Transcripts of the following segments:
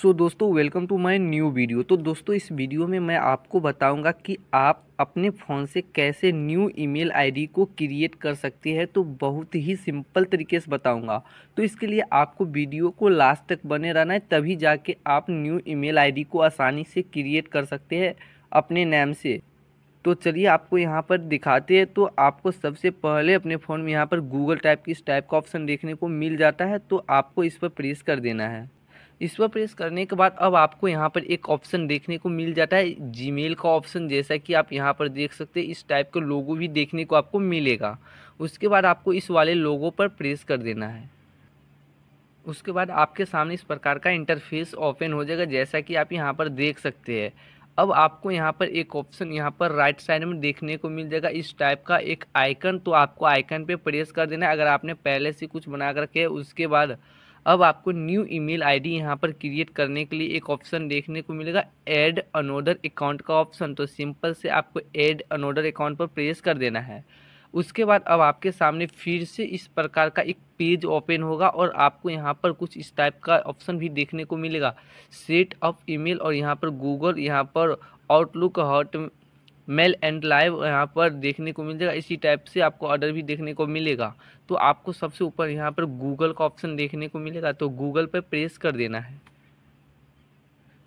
सो so, दोस्तों welcome to my new video तो दोस्तों इस वीडियो में मैं आपको बताऊंगा कि आप अपने फ़ोन से कैसे न्यू ईमेल आईडी को क्रिएट कर सकते हैं तो बहुत ही सिंपल तरीके से बताऊंगा तो इसके लिए आपको वीडियो को लास्ट तक बने रहना है तभी जाके आप न्यू ईमेल आईडी को आसानी से क्रिएट कर सकते हैं अपने नैम से तो चलिए आपको यहाँ पर दिखाते हैं तो आपको सबसे पहले अपने फ़ोन में यहाँ पर गूगल टाइप की इस टाइप का ऑप्शन देखने को मिल जाता है तो आपको इस पर प्रेस कर देना है इस पर प्रेस करने के बाद अब आपको यहाँ पर एक ऑप्शन देखने को मिल जाता है जीमेल का ऑप्शन जैसा कि आप यहाँ पर देख सकते हैं इस टाइप का लोगो भी देखने को आपको मिलेगा उसके बाद आपको इस वाले लोगों पर प्रेस कर देना है उसके बाद आपके सामने इस प्रकार का इंटरफेस ओपन हो जाएगा जैसा कि आप यहाँ पर देख सकते हैं अब आपको यहाँ पर एक ऑप्शन यहाँ पर राइट साइड में देखने को मिल जाएगा इस टाइप का एक आइकन तो आपको आइकन पे प्रेस कर देना है अगर आपने पहले से कुछ बना कर रखे उसके बाद अब आपको न्यू ईमेल आईडी यहाँ पर क्रिएट करने के लिए एक ऑप्शन देखने को मिलेगा ऐड अनोडर अकाउंट का ऑप्शन तो सिंपल से आपको ऐड अनोडर अकाउंट पर प्रेस कर देना है उसके बाद अब आपके सामने फिर से इस प्रकार का एक पेज ओपन होगा और आपको यहाँ पर कुछ इस टाइप का ऑप्शन भी देखने को मिलेगा सेट अप ईमेल और यहाँ पर गूगल यहाँ पर Outlook Hotmail and Live यहाँ पर देखने को मिल जाएगा इसी टाइप से आपको ऑर्डर भी देखने को मिलेगा तो आपको सबसे ऊपर यहाँ पर गूगल का ऑप्शन देखने को मिलेगा तो गूगल पर प्रेस कर देना है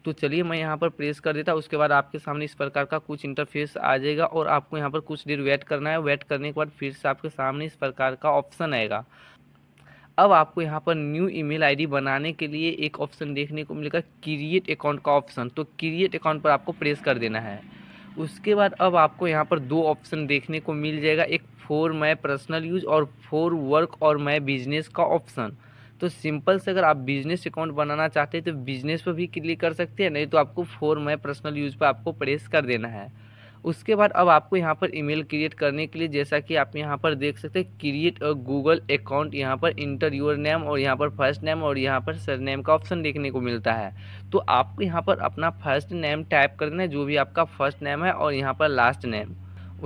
तो चलिए मैं यहाँ पर प्रेस कर देता उसके बाद आपके सामने इस प्रकार का कुछ इंटरफेस आ जाएगा और आपको यहाँ पर कुछ देर वेट करना है वेट करने के बाद फिर से आपके सामने इस प्रकार का ऑप्शन आएगा अब आपको यहाँ पर न्यू ईमेल आईडी बनाने के लिए एक ऑप्शन देखने को मिलेगा क्रिएट अकाउंट का ऑप्शन तो क्रिएट अकाउंट पर आपको प्रेस कर देना है उसके बाद अब आपको यहाँ पर दो ऑप्शन देखने को मिल जाएगा एक फोर माई पर्सनल यूज और फोर वर्क और माई बिजनेस का ऑप्शन तो सिंपल से अगर आप बिजनेस अकाउंट बनाना चाहते हैं तो बिजनेस पर भी क्लिक कर सकते हैं नहीं तो आपको फोर माई पर्सनल यूज पर आपको प्रेस कर देना है उसके बाद अब आपको यहाँ पर ईमेल क्रिएट करने के लिए जैसा कि आप यहाँ पर देख सकते हैं क्रिएट अ गूगल अकाउंट यहाँ पर इंटर योर नेम और यहाँ पर फर्स्ट नेम और यहाँ पर सर नेम का ऑप्शन देखने को मिलता है तो आपको यहाँ पर अपना फर्स्ट नेम टाइप कर देना है जो भी आपका फर्स्ट नेम है और यहाँ पर लास्ट नेम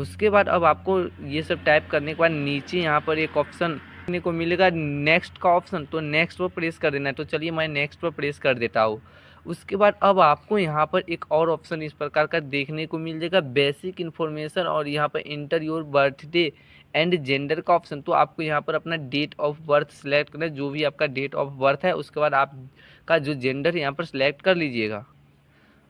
उसके बाद अब आपको ये सब टाइप करने के बाद नीचे यहाँ पर एक ऑप्शन देखने को मिलेगा नेक्स्ट का ऑप्शन तो नेक्स्ट पर प्रेस कर देना है तो चलिए मैं नेक्स्ट पर प्रेस कर देता हूँ उसके बाद अब आपको यहाँ पर एक और ऑप्शन इस प्रकार का देखने को मिल जाएगा बेसिक इन्फॉर्मेशन और यहाँ पर enter your birthday and gender का ऑप्शन तो आपको यहाँ पर अपना डेट ऑफ बर्थ सेलेक्ट करना है जो भी आपका डेट ऑफ बर्थ है उसके बाद आपका जो जेंडर यहाँ पर सिलेक्ट कर लीजिएगा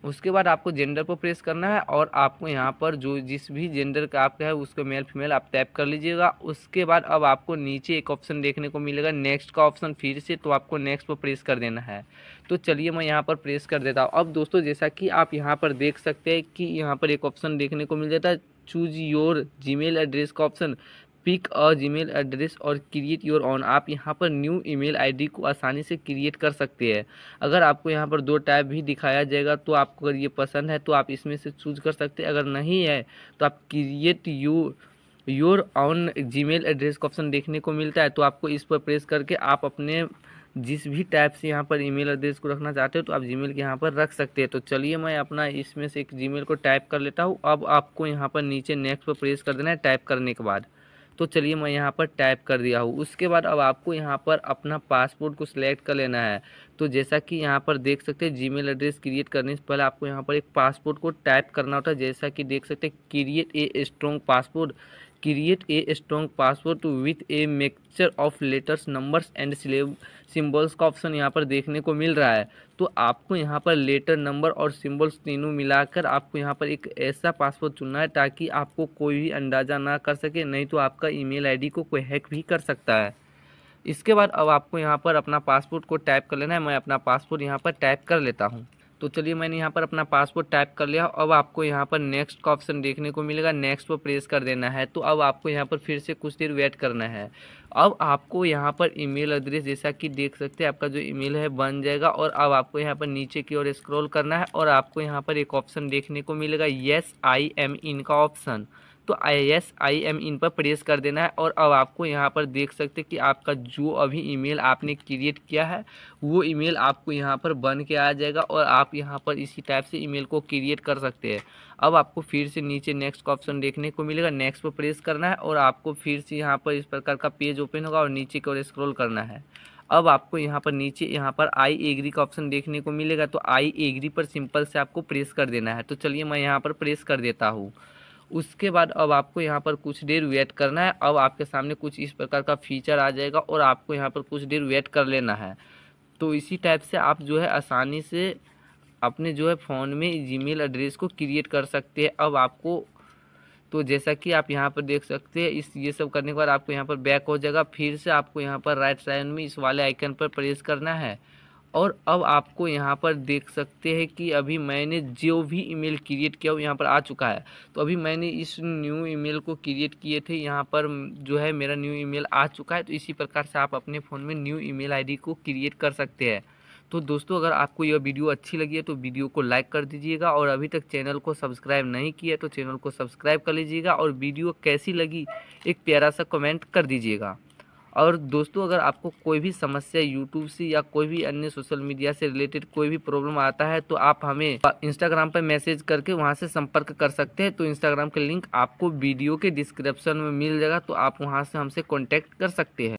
उसके बाद आपको जेंडर को प्रेस करना है और आपको यहाँ पर जो जिस भी जेंडर का आपका है उसको मेल फीमेल आप टैप कर लीजिएगा उसके बाद अब आपको नीचे एक ऑप्शन देखने को मिलेगा नेक्स्ट का ऑप्शन फिर से तो आपको नेक्स्ट पर प्रेस कर देना है तो चलिए मैं यहाँ पर प्रेस कर देता हूँ अब दोस्तों जैसा कि आप यहाँ पर देख सकते हैं कि यहाँ पर एक ऑप्शन देखने को मिल जाता है चूज योर जी एड्रेस का option pick a Gmail address और क्रिएट योर ऑन आप यहाँ पर न्यू ईमेल आईडी को आसानी से क्रिएट कर सकते हैं अगर आपको यहाँ पर दो टैब भी दिखाया जाएगा तो आपको अगर ये पसंद है तो आप इसमें से चूज कर सकते हैं अगर नहीं है तो आप create you your own Gmail address का ऑप्शन देखने को मिलता है तो आपको इस पर प्रेस करके आप अपने जिस भी टाइप से यहाँ पर ईमेल एड्रेस को रखना चाहते हो तो आप जीमेल के यहाँ पर रख सकते हैं तो चलिए मैं अपना इसमें से एक जीमेल को टाइप कर लेता हूँ अब आपको यहाँ पर नीचे नेक्स्ट पर प्रेस कर देना है टाइप करने के बाद तो चलिए मैं यहाँ पर टाइप कर दिया हूँ उसके बाद अब आपको यहाँ पर अपना पासपोर्ट को सिलेक्ट कर लेना है तो जैसा कि यहाँ पर देख सकते हैं जीमेल एड्रेस क्रिएट करने से पहले आपको यहाँ पर एक पासपोर्ट को टाइप करना होता है जैसा कि देख सकते हैं create a strong passport create a strong password with a mixture of letters numbers and symbols का ऑप्शन यहाँ पर देखने को मिल रहा है तो आपको यहाँ पर लेटर नंबर और सिम्बल्स तीनों मिलाकर आपको यहाँ पर एक ऐसा पासवर्ड चुनना है ताकि आपको कोई भी अंदाज़ा ना कर सके नहीं तो आपका ईमेल आईडी को कोई हैक भी कर सकता है इसके बाद अब आपको यहाँ पर अपना पासपोर्ट को टाइप कर लेना है मैं अपना पासपोर्ट यहाँ पर टाइप कर लेता हूँ तो चलिए मैंने यहाँ पर अपना पासवर्ड टाइप कर लिया अब आपको यहाँ पर नेक्स्ट का ऑप्शन देखने को मिलेगा नेक्स्ट पर प्रेस कर देना है तो अब आपको यहाँ पर फिर से कुछ देर वेट करना है अब आपको यहाँ पर ईमेल एड्रेस जैसा कि देख सकते हैं आपका जो ईमेल है बन जाएगा और अब आपको यहाँ पर नीचे की ओर स्क्रॉल करना है और आपको यहाँ पर एक ऑप्शन देखने को मिलेगा येस आई एम इन का ऑप्शन तो आई एस आई एम इन पर प्रेस कर देना है और अब आपको यहाँ पर देख सकते कि आपका जो अभी ईमेल आपने क्रिएट किया है वो ईमेल आपको यहाँ पर बन के आ जाएगा और आप यहाँ पर इसी टाइप से ईमेल को क्रिएट कर सकते हैं अब आपको फिर से नीचे नेक्स्ट का ऑप्शन देखने को मिलेगा नेक्स्ट पर प्रेस करना है और आपको फिर से यहाँ पर इस प्रकार का पेज ओपन होगा और नीचे की ओर स्क्रॉल करना है अब आपको यहाँ पर नीचे यहाँ पर आई एग्री का ऑप्शन देखने को मिलेगा तो आई एग्री पर सिंपल से आपको प्रेस कर देना है तो चलिए मैं यहाँ पर प्रेस कर देता हूँ उसके बाद अब आपको यहाँ पर कुछ देर वेट करना है अब आपके सामने कुछ इस प्रकार का फीचर आ जाएगा और आपको यहाँ पर कुछ देर वेट कर लेना है तो इसी टाइप से आप जो है आसानी से अपने जो है फ़ोन में जीमेल एड्रेस को क्रिएट कर सकते हैं अब आपको तो जैसा कि आप यहाँ पर देख सकते हैं इस ये सब करने के बाद आपको यहाँ पर बैक हो जाएगा फिर से आपको यहाँ पर राइट साइड में इस वाले आइकन पर प्रेस करना है और अब आपको यहाँ पर देख सकते हैं कि अभी मैंने जो भी ईमेल क्रिएट किया वो यहाँ पर आ चुका है तो अभी मैंने इस न्यू ईमेल को क्रिएट किए थे यहाँ पर जो है मेरा न्यू ईमेल आ चुका है तो इसी प्रकार से आप अपने फ़ोन में न्यू ईमेल आईडी को क्रिएट कर सकते हैं तो दोस्तों अगर आपको यह वीडियो अच्छी लगी है तो वीडियो को लाइक कर दीजिएगा और अभी तक चैनल को सब्सक्राइब नहीं किया तो चैनल को सब्सक्राइब कर लीजिएगा और वीडियो कैसी लगी एक प्यारा सा कमेंट कर दीजिएगा और दोस्तों अगर आपको कोई भी समस्या यूट्यूब से या कोई भी अन्य सोशल मीडिया से रिलेटेड कोई भी प्रॉब्लम आता है तो आप हमें इंस्टाग्राम पर मैसेज करके वहाँ से संपर्क कर सकते हैं तो इंस्टाग्राम का लिंक आपको वीडियो के डिस्क्रिप्शन में मिल जाएगा तो आप वहाँ से हमसे कॉन्टैक्ट कर सकते हैं